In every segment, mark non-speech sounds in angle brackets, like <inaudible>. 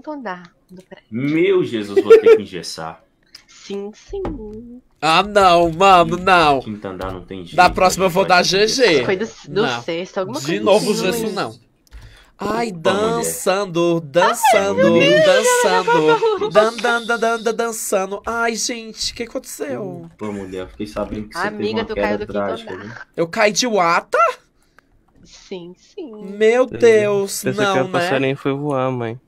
quinto andar do prédio. Meu Jesus, vou ter que engessar. <laughs> Sim, sim. Ah, não, mano, não. Quinto andar não tem jeito. Da próxima eu vou dar GG. Foi do, do não. sexto, alguma De coisa. De novo, Jesus, assim. não. Ai, dançando, ah, dançando, Ai, dançando, dan, dan, dan, dan, dan, dançando. Ai, gente, o que aconteceu? Pô, mulher, fiquei sabendo que você Amiga, teve uma queda trágica. Né? Eu caí de wata? Sim, sim. Meu Deus, Essa não, né? Essa foi voar, mãe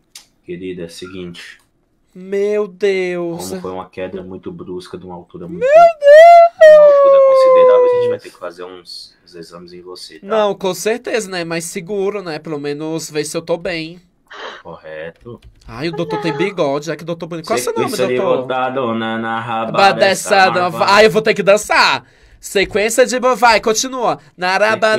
querida, é o seguinte. Meu Deus! Como foi uma queda muito brusca de uma altura muito. Meu Deus! Uma altura considerável, a gente vai ter que fazer uns, uns exames em você. Tá? Não, com certeza, né? Mas seguro, né? Pelo menos ver se eu tô bem. Correto. Ai, o doutor tem bigode, já é que o doutor bonito. Qual é o seu nome, doutor? Botado né, na, na rabadessada. Ai, eu vou ter que dançar. Sequência de bovai, continua.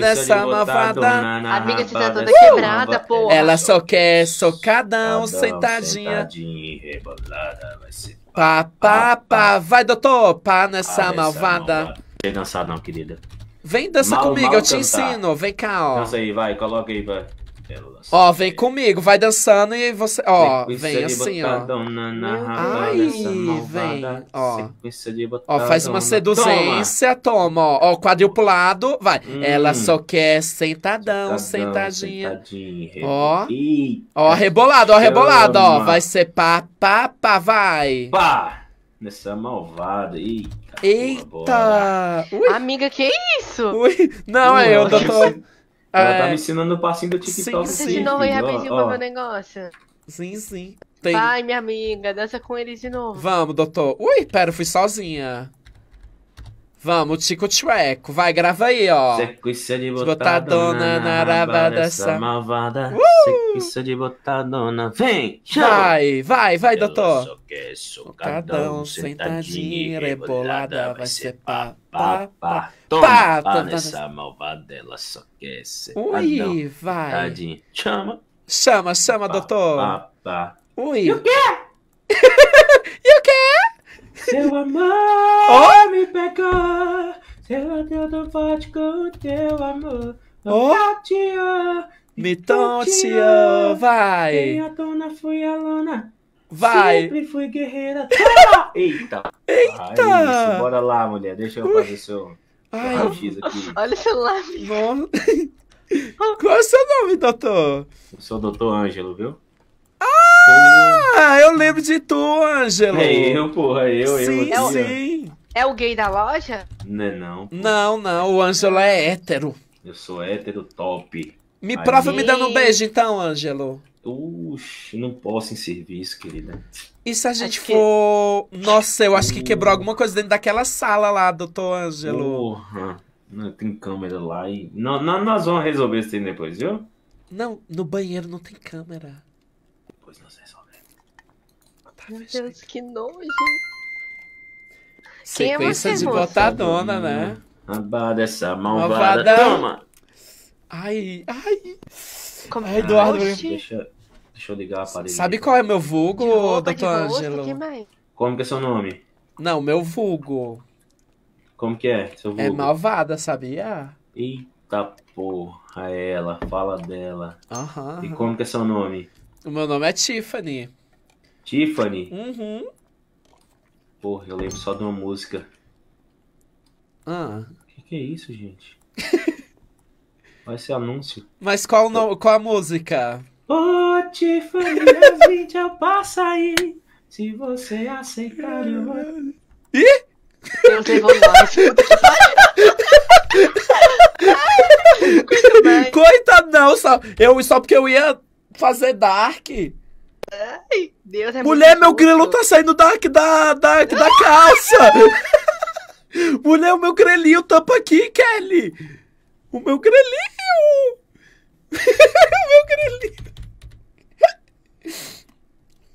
essa malvada Amiga, você tá toda quebrada, pô. Ela só quer socadão, sentadinha. Sentadinha e rebolada, vai ser. Pá, pá, pá. Vai, doutor. Pá nessa malvada. Não sei dançar não, querida. Vem dança comigo, eu te ensino. Vem cá, ó. Dança aí, vai, coloca aí, vai pérolas. Ó, vem comigo, vai dançando e você. Ó, vem assim, ó. Na, na Ai, vem. Ó. ó, faz uma seduzência, toma, ó. Ó, lado, vai. Hum. Ela só quer sentadão, sentadinha. sentadinha. Ó. Eita. Ó, rebolado, ó, rebolado, ó. Vai ser pá, pá, pá, vai. Pá! Nessa malvada. Eita! Eita! Amiga, que isso? Ui, não, é eu, doutor. Ela tá é. me ensinando o passinho do TikTok. Sim, sim. de novo aí rapidinho ó, meu negócio. Sim, sim. Tem... Vai, minha amiga, dança com ele de novo. Vamos, doutor. Ui, pera, eu fui sozinha. Vamos, Tico Treco. Vai, grava aí, ó. Sequência de botadona, na raba dessa malvada. Uh! Sequência de botadona. Vem, show. Vai, vai, vai, doutor. Só que socadão, sentadinho, rebolada, vai ser pá, pá, pá. Toma, pá, nessa malvada, ela só quer sentadão. Ui, vai. Chama. Chama, chama, doutor. Pá, pá. Ui. E o quê? Seu amor oh? me pegou, seu Deus forte com teu amor. Oh? Me tonteou, vai. Minha dona fui a lona. Vai. Sempre fui guerreira. <laughs> Eita. Eita. É bora lá, mulher. Deixa eu fazer seu... Ai, Olha o celular. Nossa. <laughs> Qual é o seu nome, doutor? Eu sou o doutor Ângelo, viu? Ah, eu lembro de tu, Ângelo. É eu, porra, é eu, sim, eu. Sim, sim. É o gay da loja? Não, é não. Porra. Não, não, o Ângelo é hétero. Eu sou hétero top. Me Aí... prova me dando um beijo então, Ângelo. Oxi, não posso em serviço, querida. E se a gente acho for. Que... Nossa, eu acho uh... que quebrou alguma coisa dentro daquela sala lá, doutor Ângelo. Porra. Não, tem câmera lá e. Não, não, nós vamos resolver isso aí depois, viu? Não, no banheiro não tem câmera depois vocês souberem. Meu Deus, que nojo. É Sequência é de botadona, né? Abada essa malvada. malvada. Toma! Ai, ai. Como... Ai, Eduardo. Deixa, deixa eu ligar a parede. Sabe qual é meu vulgo, roupa, doutor Como que é seu nome? Não, meu vulgo. Como que é seu é vulgo? É malvada, sabia? Eita porra, é ela. Fala dela. Aham. E como que é seu nome? O meu nome é Tiffany. Tiffany? Uhum. Porra, eu lembro só de uma música. Ah. O que, que, é isso, gente? <laughs> Vai ser anúncio. Mas qual, no, qual a música? Ô, oh, Tiffany, às 20 eu passo aí. Se você aceitar, eu vou. Ih! Eu não sei <laughs> Coitado, não, só, eu, só porque eu ia fazer Dark. Ai, Deus, é Mulher, meu curto. tá saindo Dark da, da, da <laughs> calça. Mulher, o meu grelinho tampa aqui, Kelly. O meu grelinho. <laughs> o meu grelinho.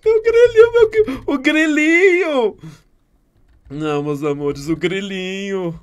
Meu grelinho, meu... O grelinho. Não, meus amores, o grelinho.